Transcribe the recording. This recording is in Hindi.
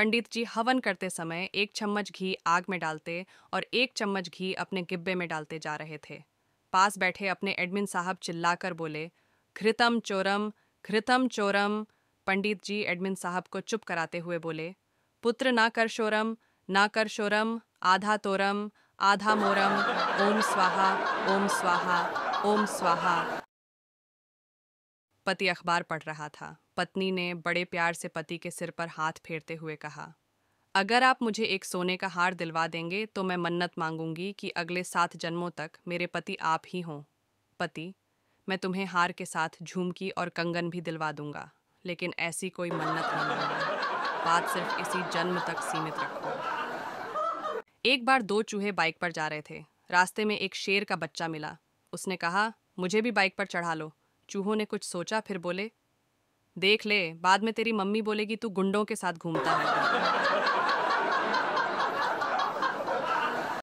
पंडित जी हवन करते समय एक चम्मच घी आग में डालते और एक चम्मच घी अपने गिब्बे में डालते जा रहे थे पास बैठे अपने एडमिन साहब चिल्लाकर बोले घृतम चोरम घृतम चोरम पंडित जी एडमिन साहब को चुप कराते हुए बोले पुत्र ना कर शोरम ना कर शोरम आधा तोरम आधा मोरम ओम स्वाहा ओम स्वाहा ओम स्वाहा पति अखबार पढ़ रहा था पत्नी ने बड़े प्यार से पति के सिर पर हाथ फेरते हुए कहा अगर आप मुझे एक सोने का हार दिलवा देंगे तो मैं मन्नत मांगूंगी कि अगले सात जन्मों तक मेरे पति आप ही हों पति मैं तुम्हें हार के साथ झुमकी और कंगन भी दिलवा दूंगा लेकिन ऐसी कोई मन्नत नहीं मांगूंगा बात सिर्फ इसी जन्म तक सीमित रखो एक बार दो चूहे बाइक पर जा रहे थे रास्ते में एक शेर का बच्चा मिला उसने कहा मुझे भी बाइक पर चढ़ा लो चूहों ने कुछ सोचा फिर बोले देख ले बाद में तेरी मम्मी बोलेगी तू गुंडों के साथ घूमता है